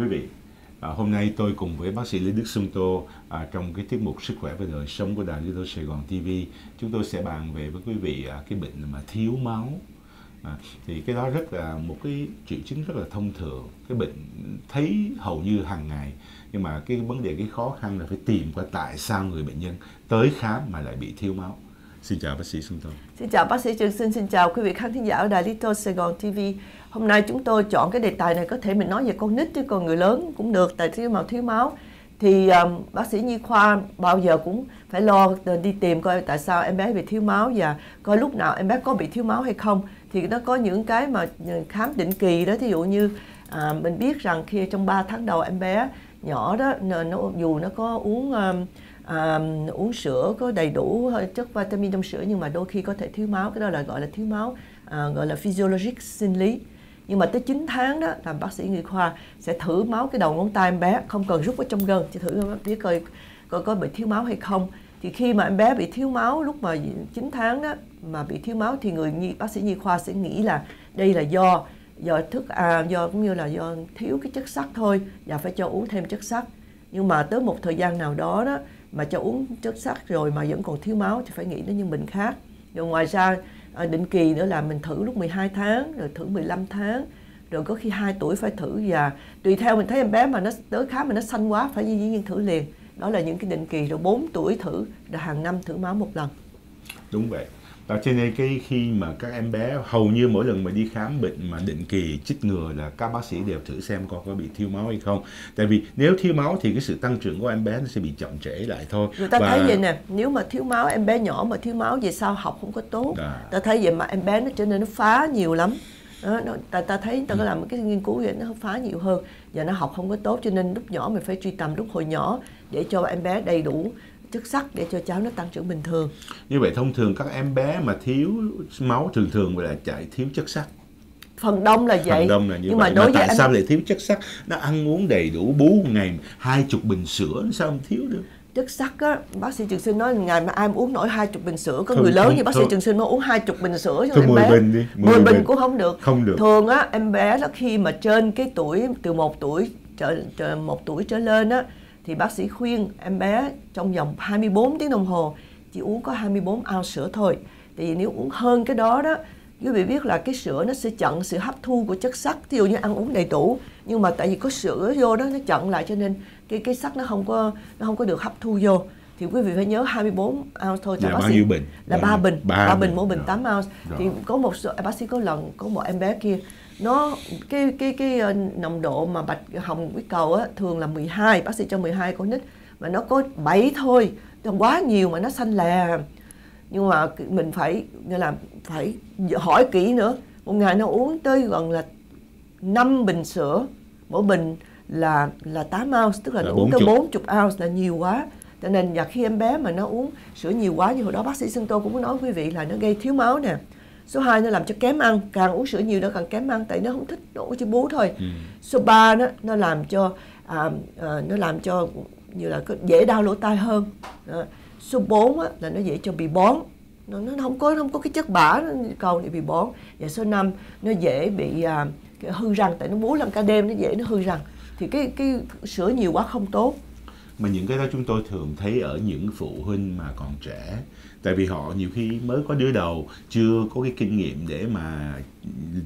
quý vị. À, hôm nay tôi cùng với bác sĩ Lý Đức Xuân Tô à, trong cái tiết mục Sức khỏe và đời sống của Đài Lý Tô Sài Gòn TV chúng tôi sẽ bàn về với quý vị à, cái bệnh mà thiếu máu. À, thì cái đó rất là một cái triệu chứng rất là thông thường cái bệnh thấy hầu như hàng ngày nhưng mà cái vấn đề cái khó khăn là phải tìm qua tại sao người bệnh nhân tới khám mà lại bị thiếu máu Xin chào bác sĩ Xuân Tâm. Xin chào bác sĩ Trường Sinh, xin chào quý vị khán thính giả ở Đài Lito Sài Gòn TV. Hôm nay chúng tôi chọn cái đề tài này có thể mình nói về con nít chứ còn người lớn cũng được tại thiếu màu thiếu máu. Thì um, bác sĩ nhi khoa bao giờ cũng phải lo đi tìm coi tại sao em bé bị thiếu máu và coi lúc nào em bé có bị thiếu máu hay không. Thì nó có những cái mà khám định kỳ đó, thí dụ như à, mình biết rằng khi trong 3 tháng đầu em bé nhỏ đó nó, dù nó có uống um, à, uống sữa có đầy đủ chất vitamin trong sữa nhưng mà đôi khi có thể thiếu máu cái đó là gọi là thiếu máu à, gọi là physiologic sinh lý nhưng mà tới 9 tháng đó làm bác sĩ người khoa sẽ thử máu cái đầu ngón tay em bé không cần rút ở trong gân chỉ thử biết coi coi có bị thiếu máu hay không thì khi mà em bé bị thiếu máu lúc mà 9 tháng đó mà bị thiếu máu thì người bác sĩ nhi khoa sẽ nghĩ là đây là do do thức à, do cũng như là do thiếu cái chất sắt thôi và phải cho uống thêm chất sắt nhưng mà tới một thời gian nào đó đó mà cho uống chất sắt rồi mà vẫn còn thiếu máu thì phải nghĩ đến những bệnh khác rồi ngoài ra ờ, định kỳ nữa là mình thử lúc 12 tháng rồi thử 15 tháng rồi có khi 2 tuổi phải thử và tùy theo mình thấy em bé mà nó tới khám mà nó xanh quá phải dĩ nhiên thử liền đó là những cái định kỳ rồi 4 tuổi thử rồi hàng năm thử máu một lần đúng vậy và cho nên cái khi mà các em bé hầu như mỗi lần mà đi khám bệnh mà định kỳ chích ngừa là các bác sĩ đều thử xem con có bị thiếu máu hay không tại vì nếu thiếu máu thì cái sự tăng trưởng của em bé nó sẽ bị chậm trễ lại thôi người ta và... thấy vậy nè nếu mà thiếu máu em bé nhỏ mà thiếu máu về sao học không có tốt à. ta thấy vậy mà em bé nó trở nên nó phá nhiều lắm đó, ta, ta thấy ta có ừ. làm một cái nghiên cứu vậy nó phá nhiều hơn và nó học không có tốt cho nên lúc nhỏ mình phải truy tầm lúc hồi nhỏ để cho em bé đầy đủ chất sắt để cho cháu nó tăng trưởng bình thường như vậy thông thường các em bé mà thiếu máu thường thường là chạy thiếu chất sắt phần đông là vậy phần đông là như nhưng vậy. mà đối mà tại với sao lại thiếu chất sắt nó ăn uống đầy đủ bú ngày hai chục bình sữa sao không thiếu được chất sắt á bác sĩ trường sinh nói ngày mà ai mà uống nổi hai chục bình sữa có thường, người lớn như bác sĩ trường sinh nó uống hai chục bình sữa cho em bé bình đi 10, 10 bình, bình cũng không được không được thường á em bé đó khi mà trên cái tuổi từ một tuổi trở, trở một tuổi trở lên á thì bác sĩ khuyên em bé trong vòng 24 tiếng đồng hồ chỉ uống có 24 ao sữa thôi. Tại vì nếu uống hơn cái đó đó quý vị biết là cái sữa nó sẽ chặn sự hấp thu của chất sắt ví dụ như ăn uống đầy đủ nhưng mà tại vì có sữa vô đó nó chặn lại cho nên cái cái sắt nó không có nó không có được hấp thu vô thì quý vị phải nhớ 24 ounce thôi là bác bao nhiêu bình là ba bình ba bình mỗi bình 8 ounce thì có một số bác sĩ có lần có một em bé kia nó cái cái cái ờ, nồng độ mà bạch hồng huyết cầu á, thường là 12 bác sĩ cho 12 con nít mà nó có 7 thôi còn quá nhiều mà nó xanh lè nhưng mà mình phải như là phải hỏi kỹ nữa một ngày nó uống tới gần là 5 bình sữa mỗi bình là là 8 ounce tức là, là uống tới 40 ounce là nhiều quá cho nên và khi em bé mà nó uống sữa nhiều quá như hồi đó bác sĩ Sơn tôi cũng nói với quý vị là nó gây thiếu máu nè số 2 nó làm cho kém ăn càng uống sữa nhiều nó càng kém ăn tại nó không thích nó uống cho bú thôi ừ. số 3 nó nó làm cho à, à, nó làm cho như là dễ đau lỗ tai hơn à, số 4 á, là nó dễ cho bị bón nó, nó không có nó không có cái chất bã nó cầu để bị bón và số 5 nó dễ bị à, hư răng tại nó bú lăn cả đêm nó dễ nó hư răng thì cái cái sữa nhiều quá không tốt mà những cái đó chúng tôi thường thấy ở những phụ huynh mà còn trẻ tại vì họ nhiều khi mới có đứa đầu chưa có cái kinh nghiệm để mà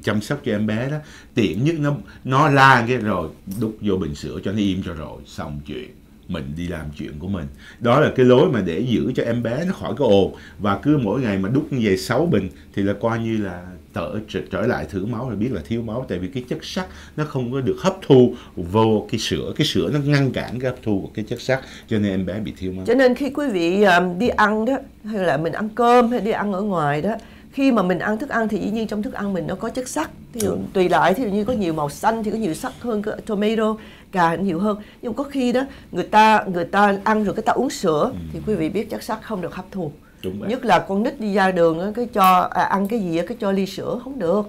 chăm sóc cho em bé đó tiện nhất nó nó la cái rồi đút vô bình sữa cho nó im cho rồi xong chuyện mình đi làm chuyện của mình đó là cái lối mà để giữ cho em bé nó khỏi cái ồn và cứ mỗi ngày mà đút như vậy 6 bình thì là coi như là tở, trở, trở lại thử máu thì biết là thiếu máu tại vì cái chất sắt nó không có được hấp thu vô cái sữa cái sữa nó ngăn cản cái hấp thu của cái chất sắt cho nên em bé bị thiếu máu cho nên khi quý vị um, đi ăn đó hay là mình ăn cơm hay đi ăn ở ngoài đó khi mà mình ăn thức ăn thì dĩ nhiên trong thức ăn mình nó có chất sắt ví dụ tùy lại thì như có nhiều màu xanh thì có nhiều sắc hơn có tomato cà nhiều hơn nhưng có khi đó người ta người ta ăn rồi cái ta uống sữa ừ. thì quý vị biết chất sắt không được hấp thụ Đúng nhất là con nít đi ra đường cái cho à, ăn cái gì cái cho ly sữa không được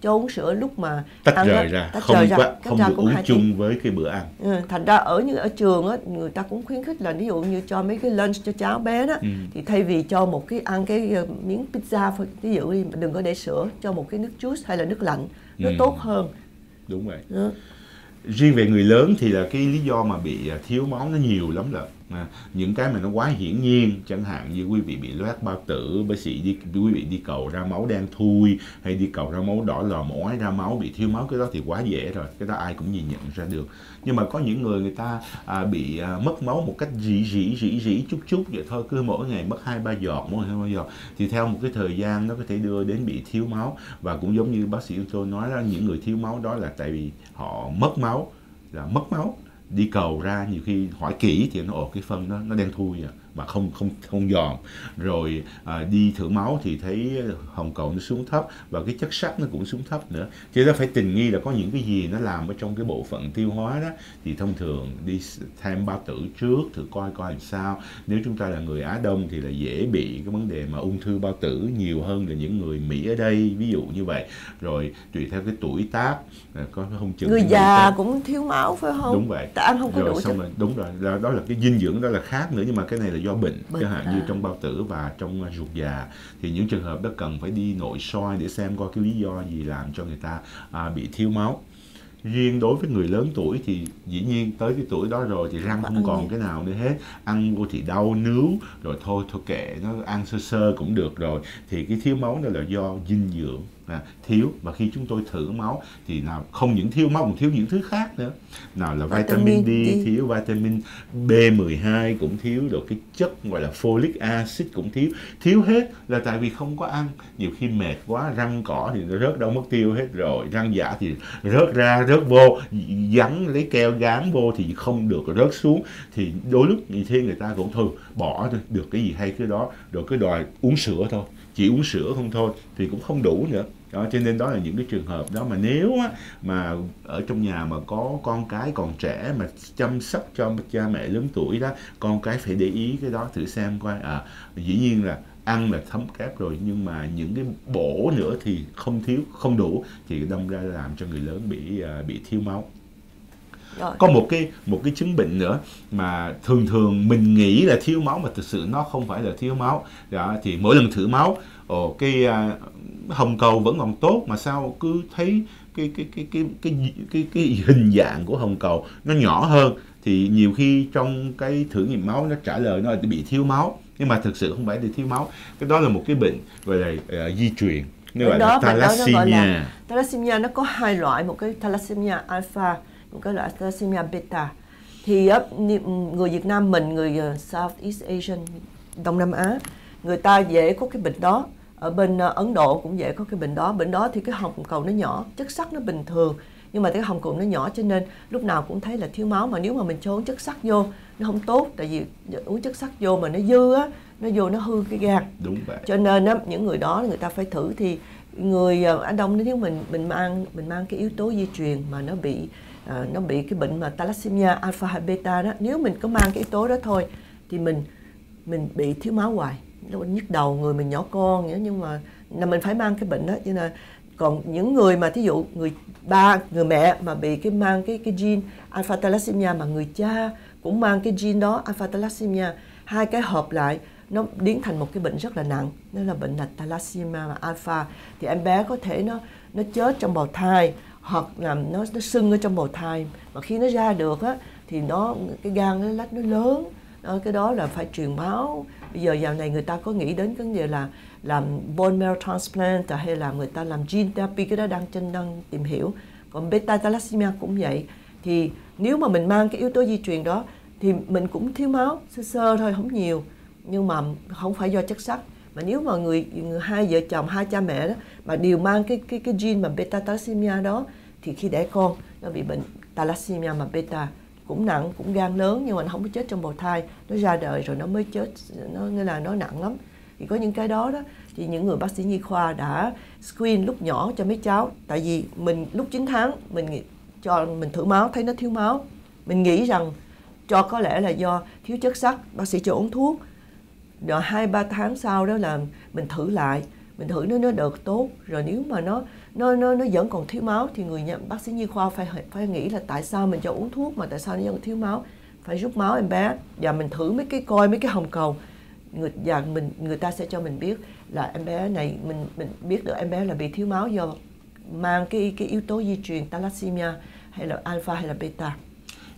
cho uống sữa lúc mà tách ăn rời ra tách không rời ra, quá, không được uống chung tiếng. với cái bữa ăn ừ, thành ra ở như ở trường á người ta cũng khuyến khích là ví dụ như cho mấy cái lunch cho cháu bé đó ừ. thì thay vì cho một cái ăn cái ờ, miếng pizza ví dụ đi đừng có để sữa cho một cái nước juice hay là nước lạnh nó ừ. tốt hơn đúng vậy ừ. riêng về người lớn thì là cái lý do mà bị à, thiếu máu nó nhiều lắm rồi à, những cái mà nó quá hiển nhiên chẳng hạn như quý vị bị loét bao tử bác sĩ đi quý vị đi cầu ra máu đen thui hay đi cầu ra máu đỏ lòm ói ra máu bị thiếu máu cái đó thì quá dễ rồi cái đó ai cũng nhìn nhận ra được nhưng mà có những người người ta à, bị à, mất máu một cách rỉ rỉ rỉ rỉ chút chút vậy thôi cứ mỗi ngày mất hai ba giọt mỗi hai ba giọt thì theo một cái thời gian nó có thể đưa đến bị thiếu máu và cũng giống như bác sĩ tôi nói là những người thiếu máu đó là tại vì họ mất máu là mất máu đi cầu ra nhiều khi hỏi kỹ thì nó ồ cái phân nó nó đen thui à mà không không không giòn rồi à, đi thử máu thì thấy hồng cầu nó xuống thấp và cái chất sắt nó cũng xuống thấp nữa cho ta phải tình nghi là có những cái gì nó làm ở trong cái bộ phận tiêu hóa đó thì thông thường đi thêm bao tử trước thử coi coi làm sao nếu chúng ta là người Á Đông thì là dễ bị cái vấn đề mà ung thư bao tử nhiều hơn là những người Mỹ ở đây ví dụ như vậy rồi tùy theo cái tuổi tác à, có không chừng người già cũng thiếu máu phải không đúng vậy ta ăn không có rồi, đủ xong rồi, đúng rồi đó là cái dinh dưỡng đó là khác nữa nhưng mà cái này là do do bệnh, bệnh chẳng hạn à. như trong bao tử và trong ruột già thì những trường hợp đó cần phải đi nội soi để xem coi cái lý do gì làm cho người ta à, bị thiếu máu riêng đối với người lớn tuổi thì dĩ nhiên tới cái tuổi đó rồi thì răng không còn cái nào nữa hết ăn vô thì đau nướu rồi thôi thôi kệ nó ăn sơ sơ cũng được rồi thì cái thiếu máu đó là do dinh dưỡng là thiếu và khi chúng tôi thử máu thì nào không những thiếu máu còn thiếu những thứ khác nữa nào là vitamin, vitamin D, D thiếu vitamin B12 cũng thiếu rồi cái chất gọi là folic acid cũng thiếu thiếu hết là tại vì không có ăn nhiều khi mệt quá răng cỏ thì nó rớt đâu mất tiêu hết rồi răng giả thì rớt ra rớt vô dắn lấy keo gán vô thì không được rớt xuống thì đôi lúc như thế người ta cũng thôi bỏ được cái gì hay cái đó rồi cứ đòi uống sữa thôi chỉ uống sữa không thôi thì cũng không đủ nữa đó cho nên đó là những cái trường hợp đó mà nếu á, mà ở trong nhà mà có con cái còn trẻ mà chăm sóc cho cha mẹ lớn tuổi đó con cái phải để ý cái đó thử xem coi à dĩ nhiên là ăn là thấm kép rồi nhưng mà những cái bổ nữa thì không thiếu không đủ thì đâm ra làm cho người lớn bị à, bị thiếu máu rồi. có một cái một cái chứng bệnh nữa mà thường thường mình nghĩ là thiếu máu mà thực sự nó không phải là thiếu máu đó thì mỗi lần thử máu ồ cái à, hồng cầu vẫn còn tốt mà sao cứ thấy cái cái cái cái cái cái, cái, cái hình dạng của hồng cầu nó nhỏ hơn thì nhiều khi trong cái thử nghiệm máu nó trả lời nó bị thiếu máu nhưng mà thực sự không phải là thiếu máu cái đó là một cái bệnh gọi là uh, di truyền nó gọi đó, là thalassemia thalassemia nó có hai loại một cái thalassemia alpha một cái loại thalassemia beta thì người Việt Nam mình người ờ, Southeast Asian Đông Nam Á người ta dễ có cái bệnh đó ở bên ờ, Ấn Độ cũng dễ có cái bệnh đó bệnh đó thì cái hồng cầu nó nhỏ chất sắt nó bình thường nhưng mà cái hồng cầu nó nhỏ cho nên lúc nào cũng thấy là thiếu máu mà nếu mà mình cho uống chất sắt vô nó không tốt tại vì uống chất sắt vô mà nó dư á nó vô nó hư cái gan đúng vậy cho nên á những người đó người ta phải thử thì người anh ờ, Đông nếu mình mình mang mình mang cái yếu tố di truyền mà nó bị à, nó bị cái bệnh mà thalassemia alpha hay beta đó nếu mình có mang cái yếu tố đó thôi thì mình mình bị thiếu máu hoài nhức đầu người mình nhỏ con nữa nhưng mà là mình phải mang cái bệnh đó cho nên còn những người mà thí dụ người ba người mẹ mà bị cái mang cái cái gene alpha thalassemia mà người cha cũng mang cái gene đó alpha thalassemia hai cái hợp lại nó biến thành một cái bệnh rất là nặng nên là bệnh là thalassemia alpha thì em bé có thể nó nó chết trong bào thai hoặc là nó nó sưng ở trong bầu thai mà khi nó ra được á thì nó cái gan nó lách nó lớn đó, cái đó là phải truyền máu bây giờ dạo này người ta có nghĩ đến cái vấn đề là làm bone marrow transplant à, hay là người ta làm gene therapy cái đó đang trên đang tìm hiểu còn beta thalassemia cũng vậy thì nếu mà mình mang cái yếu tố di truyền đó thì mình cũng thiếu máu sơ sơ thôi không nhiều nhưng mà không phải do chất sắt mà nếu mà người, người hai vợ chồng hai cha mẹ đó mà đều mang cái cái cái gene mà beta thalassemia đó thì khi đẻ con nó bị bệnh thalassemia mà beta cũng nặng cũng gan lớn nhưng mà nó không có chết trong bào thai nó ra đời rồi nó mới chết nó nghĩa là nó nặng lắm thì có những cái đó đó thì những người bác sĩ nhi khoa đã screen lúc nhỏ cho mấy cháu tại vì mình lúc 9 tháng mình cho mình thử máu thấy nó thiếu máu mình nghĩ rằng cho có lẽ là do thiếu chất sắt bác sĩ cho uống thuốc rồi hai ba tháng sau đó là mình thử lại mình thử nó nó được tốt rồi nếu mà nó nó nó nó vẫn còn thiếu máu thì người nhà, bác sĩ nhi khoa phải phải nghĩ là tại sao mình cho uống thuốc mà tại sao nó vẫn thiếu máu phải rút máu em bé và mình thử mấy cái coi mấy cái hồng cầu người và mình người ta sẽ cho mình biết là em bé này mình mình biết được em bé là bị thiếu máu do mang cái cái yếu tố di truyền thalassemia hay là alpha hay là beta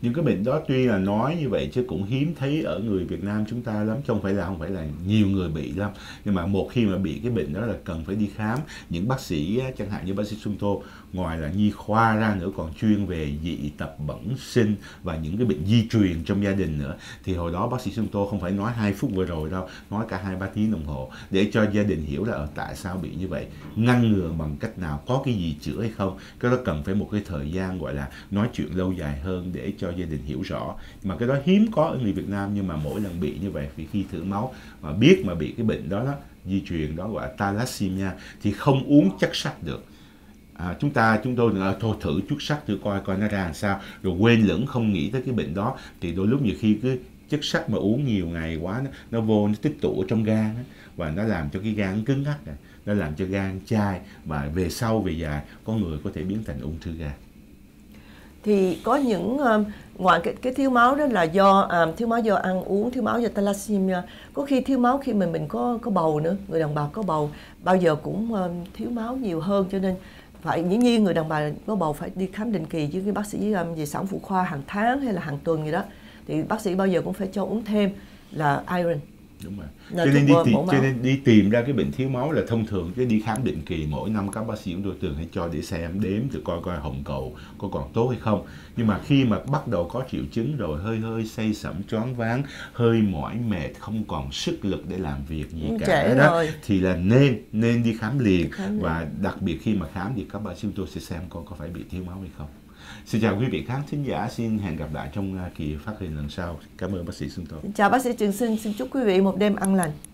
những cái bệnh đó tuy là nói như vậy chứ cũng hiếm thấy ở người Việt Nam chúng ta lắm chứ không phải là không phải là nhiều người bị lắm nhưng mà một khi mà bị cái bệnh đó là cần phải đi khám những bác sĩ chẳng hạn như bác sĩ Xuân Thô ngoài là nhi khoa ra nữa còn chuyên về dị tật bẩm sinh và những cái bệnh di truyền trong gia đình nữa thì hồi đó bác sĩ Xuân Thô không phải nói hai phút vừa rồi đâu nói cả hai ba tiếng đồng hồ để cho gia đình hiểu là tại sao bị như vậy ngăn ngừa bằng cách nào có cái gì chữa hay không cái đó cần phải một cái thời gian gọi là nói chuyện lâu dài hơn để cho gia đình hiểu rõ nhưng mà cái đó hiếm có ở người Việt Nam nhưng mà mỗi lần bị như vậy vì khi thử máu mà biết mà bị cái bệnh đó đó di truyền đó gọi là thalassemia thì không uống chất sắt được à, chúng ta chúng tôi là thôi thử chút sắt thử coi coi nó ra làm sao rồi quên lẫn không nghĩ tới cái bệnh đó thì đôi lúc nhiều khi cứ chất sắt mà uống nhiều ngày quá nó, nó vô nó tích tụ ở trong gan đó, và nó làm cho cái gan cứng ngắc này nó làm cho gan chai và về sau về dài có người có thể biến thành ung thư gan thì có những um, ngoài cái, cái thiếu máu đó là do um, thiếu máu do ăn uống thiếu máu do thalassemia có khi thiếu máu khi mình mình có có bầu nữa người đồng bào có bầu bao giờ cũng um, thiếu máu nhiều hơn cho nên phải dĩ nhiên người đồng bào có bầu phải đi khám định kỳ với cái bác sĩ um, về sản phụ khoa hàng tháng hay là hàng tuần gì đó thì bác sĩ bao giờ cũng phải cho uống thêm là iron đúng rồi Nói cho nên đi tìm cho nên đi tìm ra cái bệnh thiếu máu là thông thường cái đi khám định kỳ mỗi năm các bác sĩ chúng tôi thường hay cho để xem đếm để coi coi hồng cầu có còn tốt hay không nhưng mà khi mà bắt đầu có triệu chứng rồi hơi hơi say sẩm choáng váng hơi mỏi mệt không còn sức lực để làm việc gì Trễ cả đó rồi. thì là nên nên đi khám liền khám và đặc biệt khi mà khám thì các bác sĩ chúng tôi sẽ xem con có phải bị thiếu máu hay không Xin chào quý vị khán thính giả, xin hẹn gặp lại trong à, kỳ phát hiện lần sau. Cảm ơn bác sĩ Xuân Tô. Chào bác sĩ Trường Sinh, xin chúc quý vị một đêm an lành.